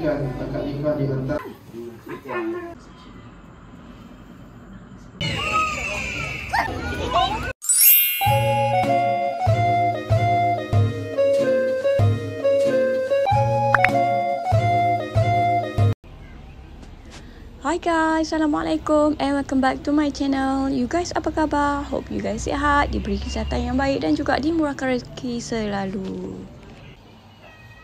Kan, Hi guys, Assalamualaikum and welcome back to my channel You guys apa khabar? Hope you guys sihat, diberi kesihatan yang baik dan juga dimurahkan rezeki selalu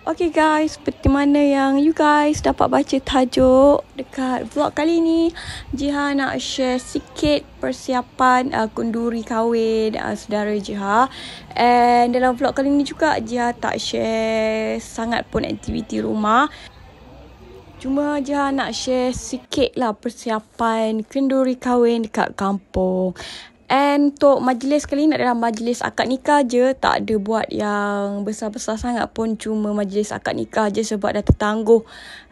Okay guys, seperti mana yang you guys dapat baca tajuk dekat vlog kali ni Jiha nak share sikit persiapan uh, kunduri kahwin uh, saudara Jiha And dalam vlog kali ni juga Jiha tak share sangat pun aktiviti rumah Cuma Jiha nak share sikit lah persiapan kunduri kahwin dekat kampung And untuk majlis kali ni adalah majlis akad nikah je. Tak ada buat yang besar-besar sangat pun. Cuma majlis akad nikah je sebab dah tertangguh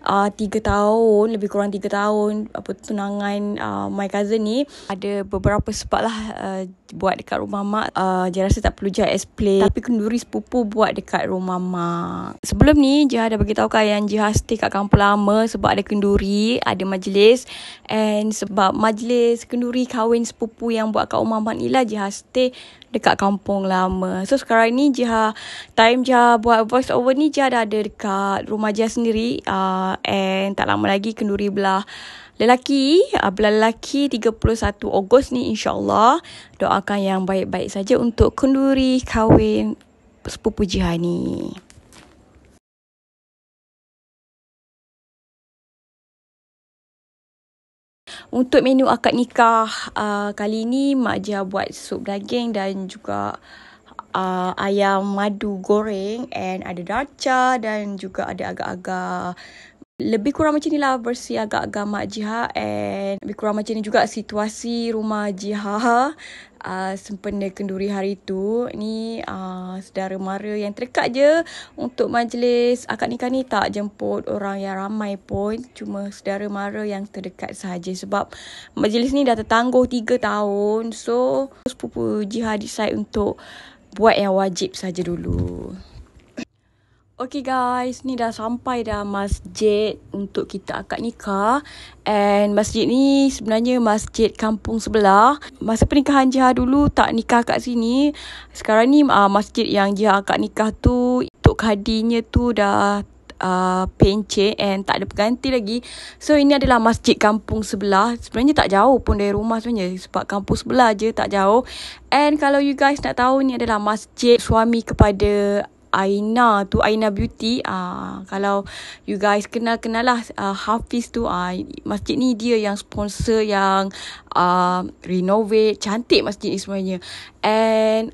uh, tiga tahun, lebih kurang tiga tahun apa tunangan uh, my cousin ni ada beberapa sebab lah uh, buat dekat rumah mak. Uh, dia rasa tak perlu Jihad explain. Tapi kenduri sepupu buat dekat rumah mak. Sebelum ni Jihad dah beritahu kan yang Jihad stay kat kampung lama sebab ada kenduri, ada majlis and sebab majlis kenduri kahwin sepupu yang buat kat rumah mak ni lah Jihad stay dekat kampung lama. So sekarang ni Jihad, time Jihad buat voice over ni Jihad dah ada dekat rumah Jihad sendiri. Uh, And tak lama lagi kenduri belah lelaki. Uh, belah lelaki 31 Ogos ni insyaAllah. Doakan yang baik-baik saja untuk kenduri kahwin sepupu Jihan ni. Untuk menu akad nikah uh, kali ni Mak Jia buat sup daging dan juga uh, ayam madu goreng and ada dacha dan juga ada agak-agak lebih kurang macam ni lah versi agak-agak Mak Jiha and lebih kurang macam ni juga situasi rumah Jiha uh, sempena kenduri hari tu. Ni uh, ah, sedara mara yang terdekat je untuk majlis akad nikah ni tak jemput orang yang ramai pun. Cuma sedara mara yang terdekat sahaja sebab majlis ni dah tertangguh 3 tahun. So sepupu Jiha decide untuk buat yang wajib saja dulu. Okay guys, ni dah sampai dah masjid untuk kita akad nikah And masjid ni sebenarnya masjid kampung sebelah Masa pernikahan Jiha dulu tak nikah kat sini Sekarang ni uh, masjid yang Jiha akad nikah tu Untuk kehadinya tu dah Uh, pencet and tak ada pengganti lagi So ini adalah masjid kampung sebelah Sebenarnya tak jauh pun dari rumah sebenarnya Sebab kampung sebelah je tak jauh And kalau you guys nak tahu ni adalah masjid suami kepada Aina tu Aina Beauty uh, kalau you guys kenal kenal lah. uh, ah, Hafiz tu uh, masjid ni dia yang sponsor yang uh, renovate cantik masjid ni sebenarnya and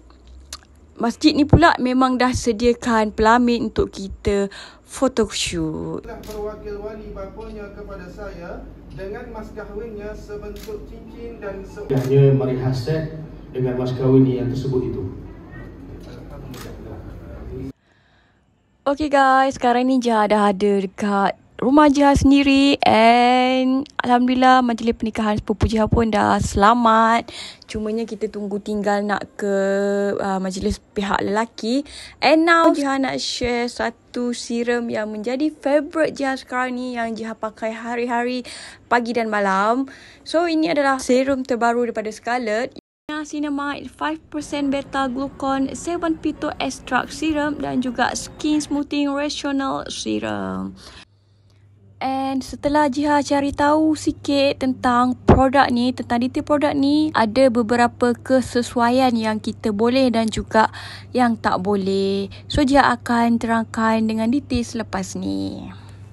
masjid ni pula memang dah sediakan pelamin untuk kita photoshoot perwakil wali bapanya kepada saya dengan mas kahwinnya sebentuk cincin dan se- Mari Hasan dengan mas kahwin yang tersebut itu Okay guys, sekarang ni Jah dah ada dekat rumah Jah sendiri and Alhamdulillah majlis pernikahan sepupu Jah pun dah selamat. Cumanya kita tunggu tinggal nak ke uh, majlis pihak lelaki. And now Jah nak share satu serum yang menjadi favourite Jah sekarang ni yang Jah pakai hari-hari pagi dan malam. So ini adalah serum terbaru daripada Scarlett Niacinamide, 5% beta-glucon, 7 pito extract serum dan juga skin smoothing rational serum. And setelah Jiha cari tahu sikit tentang produk ni, tentang detail produk ni, ada beberapa kesesuaian yang kita boleh dan juga yang tak boleh. So Jiha akan terangkan dengan detail selepas ni.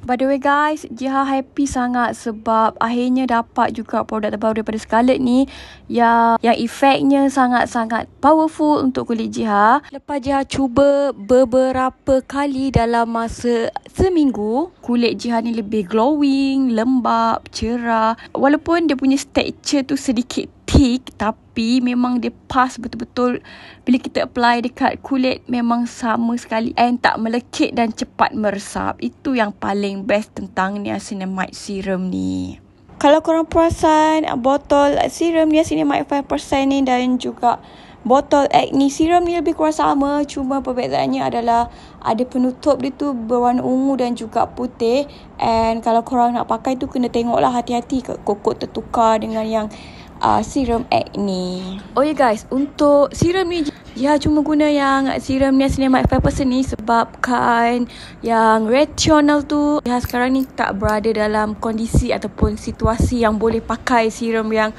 By the way guys, Jiha happy sangat sebab akhirnya dapat juga produk terbaru daripada Scarlett ni yang yang efeknya sangat-sangat powerful untuk kulit Jiha. Lepas Jiha cuba beberapa kali dalam masa seminggu, kulit Jiha ni lebih glowing, lembap, cerah. Walaupun dia punya texture tu sedikit thick tapi memang dia pas betul-betul bila kita apply dekat kulit memang sama sekali and tak melekit dan cepat meresap. Itu yang paling best tentang niacinamide serum ni. Kalau korang perasan botol serum niacinamide 5% ni dan juga botol acne serum ni lebih kurang sama cuma perbezaannya adalah ada penutup dia tu berwarna ungu dan juga putih and kalau korang nak pakai tu kena tengoklah lah hati-hati kokok tertukar dengan yang uh, serum acne. Oh ya yeah, guys, untuk serum ni ya cuma guna yang serum Niacinamide 5% ni sebab kan yang retinol tu ya sekarang ni tak berada dalam kondisi ataupun situasi yang boleh pakai serum yang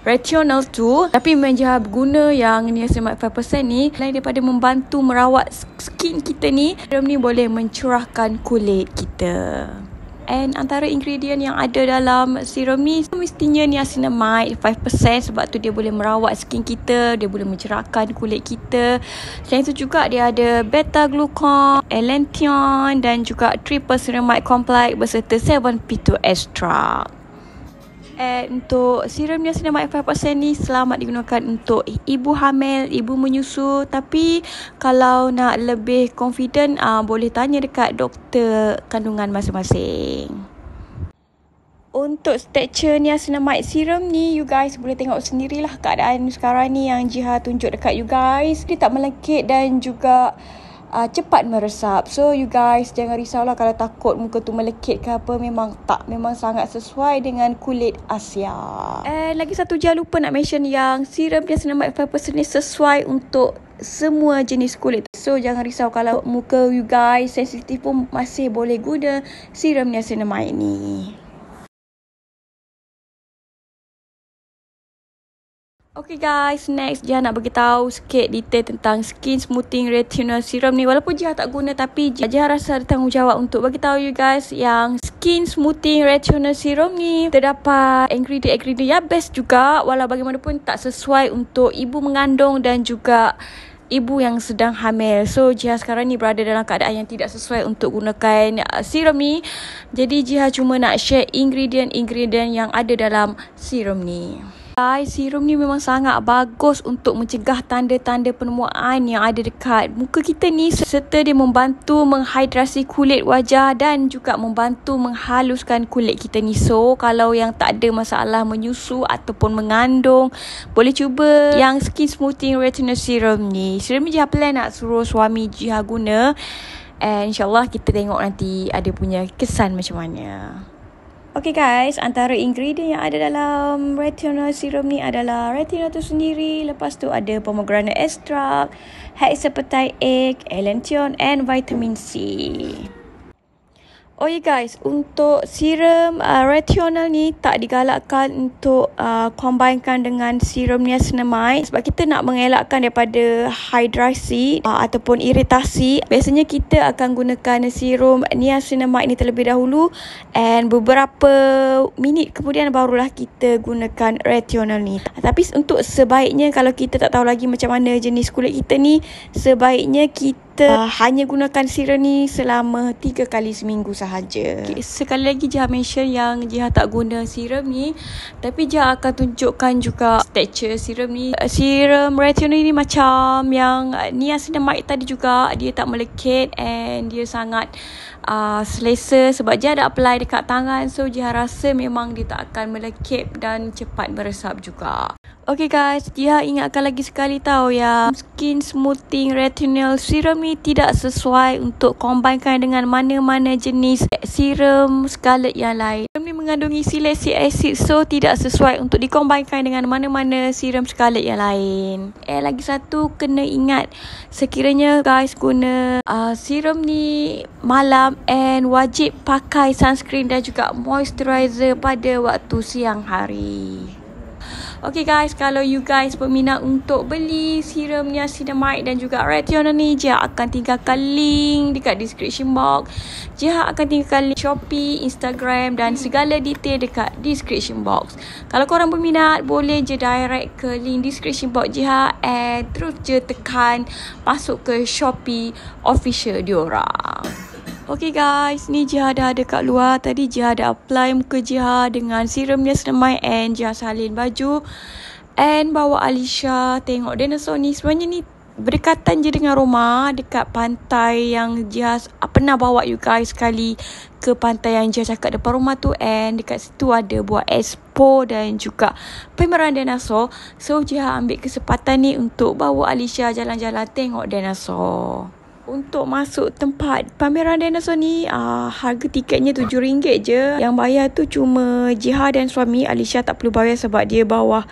retinol tu tapi menjaga guna yang Niacinamide 5% ni selain daripada membantu merawat skin kita ni serum ni boleh mencerahkan kulit kita. And antara ingredient yang ada dalam serum ni mestinya niacinamide 5% sebab tu dia boleh merawat skin kita, dia boleh mencerahkan kulit kita. Selain tu juga dia ada beta glucan, elantion dan juga triple ceramide complex berserta 7 P2 extract. And untuk serum niacinamide 5% ni selamat digunakan untuk ibu hamil, ibu menyusu tapi kalau nak lebih confident uh, boleh tanya dekat doktor kandungan masing-masing. Untuk stature niacinamide serum ni you guys boleh tengok sendirilah keadaan sekarang ni yang Jiha tunjuk dekat you guys. Dia tak melekit dan juga uh, cepat meresap. So you guys jangan risau lah kalau takut muka tu melekit ke apa. Memang tak. Memang sangat sesuai dengan kulit Asia. And lagi satu jangan lupa nak mention yang serum Yasinamide 5% ni sesuai untuk semua jenis kulit. So jangan risau kalau muka you guys sensitif pun masih boleh guna serum Yasinamide ni. Okay guys, next Jihan nak bagi tahu sikit detail tentang skin smoothing retinol serum ni. Walaupun Jihan tak guna tapi Jihan rasa ada tanggungjawab untuk bagi tahu you guys yang skin smoothing retinol serum ni terdapat ingredient-ingredient yang best juga walau bagaimanapun tak sesuai untuk ibu mengandung dan juga ibu yang sedang hamil. So Jihan sekarang ni berada dalam keadaan yang tidak sesuai untuk gunakan uh, serum ni. Jadi Jihan cuma nak share ingredient-ingredient yang ada dalam serum ni. Guys, serum ni memang sangat bagus untuk mencegah tanda-tanda penemuan yang ada dekat muka kita ni serta dia membantu menghidrasi kulit wajah dan juga membantu menghaluskan kulit kita ni. So, kalau yang tak ada masalah menyusu ataupun mengandung, boleh cuba yang Skin Smoothing Retinol Serum ni. Serum ni Jiha plan nak suruh suami Jiha guna. And insyaAllah kita tengok nanti ada punya kesan macam mana. Okay guys, antara ingredient yang ada dalam retinol serum ni adalah retinol tu sendiri. Lepas tu ada pomegranate extract, hexapeptide egg, allantion and vitamin C. Oh ya yeah guys, untuk serum uh, retinol ni tak digalakkan untuk uh, combinekan dengan serum niacinamide sebab kita nak mengelakkan daripada hidrasi uh, ataupun iritasi. Biasanya kita akan gunakan serum niacinamide ni terlebih dahulu and beberapa minit kemudian barulah kita gunakan retinol ni. Tapi untuk sebaiknya kalau kita tak tahu lagi macam mana jenis kulit kita ni, sebaiknya kita kita uh, hanya gunakan serum ni selama 3 kali seminggu sahaja. Okay, sekali lagi Jiha mention yang Jiha tak guna serum ni. Tapi Jiha akan tunjukkan juga texture serum ni. Uh, serum retinol ni macam yang ni uh, niacinamide tadi juga. Dia tak melekit and dia sangat uh, selesa sebab Jiha ada apply dekat tangan. So Jiha rasa memang dia tak akan melekit dan cepat meresap juga. Okay guys, Jiha ingatkan lagi sekali tau ya. Skin Smoothing Retinol Serum ni tidak sesuai untuk combinekan dengan mana-mana jenis serum scarlet yang lain. Serum ni mengandungi silicic acid so tidak sesuai untuk dikombinekan dengan mana-mana serum scarlet yang lain. Eh lagi satu, kena ingat sekiranya guys guna uh, serum ni malam and wajib pakai sunscreen dan juga moisturizer pada waktu siang hari. Okay guys, kalau you guys berminat untuk beli serum Niacinamide dan juga Retinol ni, Jia akan tinggalkan link dekat description box. Jia akan tinggalkan link Shopee, Instagram dan segala detail dekat description box. Kalau korang berminat, boleh je direct ke link description box Jia and terus je tekan masuk ke Shopee official diorang. Okay guys, ni Jiha dah ada kat luar. Tadi Jiha dah apply muka Jiha dengan serum niacinamide and Jiha salin baju. And bawa Alisha tengok dinosaur ni. Sebenarnya ni berdekatan je dengan rumah dekat pantai yang Jiha ah, pernah bawa you guys sekali ke pantai yang Jiha cakap depan rumah tu. And dekat situ ada buat expo dan juga pameran dinosaur. So Jiha ambil kesempatan ni untuk bawa Alisha jalan-jalan tengok dinosaur untuk masuk tempat pameran dinosaur ni uh, harga tiketnya RM7 je. Yang bayar tu cuma Jiha dan suami Alicia tak perlu bayar sebab dia bawah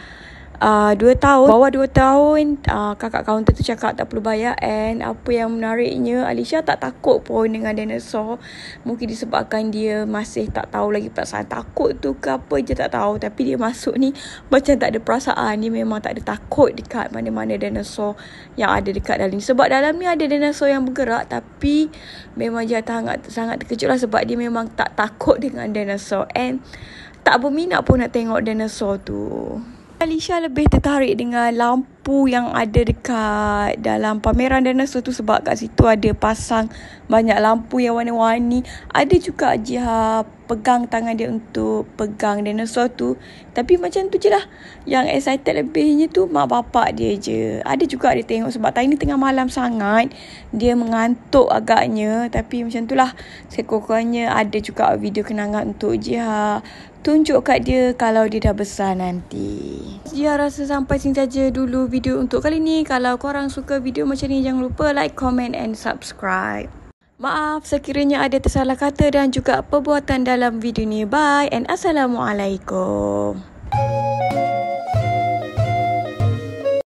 2 ah, tahun bawah 2 tahun uh, kakak kaunter tu cakap tak perlu bayar and apa yang menariknya Alicia tak takut pun dengan dinosaur mungkin disebabkan dia masih tak tahu lagi perasaan takut tu ke apa je tak tahu tapi dia masuk ni macam tak ada perasaan dia memang tak ada takut dekat mana-mana dinosaur yang ada dekat dalam ni sebab dalam ni ada dinosaur yang bergerak tapi memang dia sangat, sangat terkejut lah sebab dia memang tak takut dengan dinosaur and tak berminat pun nak tengok dinosaur tu. Alisha lebih tertarik dengan lampu yang ada dekat dalam pameran dan tu sebab kat situ ada pasang banyak lampu yang warna-warni. Ada juga je pegang tangan dia untuk pegang dinosaur tu. Tapi macam tu je lah. Yang excited lebihnya tu mak bapak dia je. Ada juga dia tengok sebab tadi ni tengah malam sangat. Dia mengantuk agaknya. Tapi macam tu lah. Sekurang-kurangnya ada juga video kenangan untuk Jiha. Tunjuk kat dia kalau dia dah besar nanti. Jiha rasa sampai sini saja dulu video untuk kali ni. Kalau korang suka video macam ni jangan lupa like, comment and subscribe. Maaf sekiranya ada tersalah kata dan juga perbuatan dalam video ni. Bye and Assalamualaikum.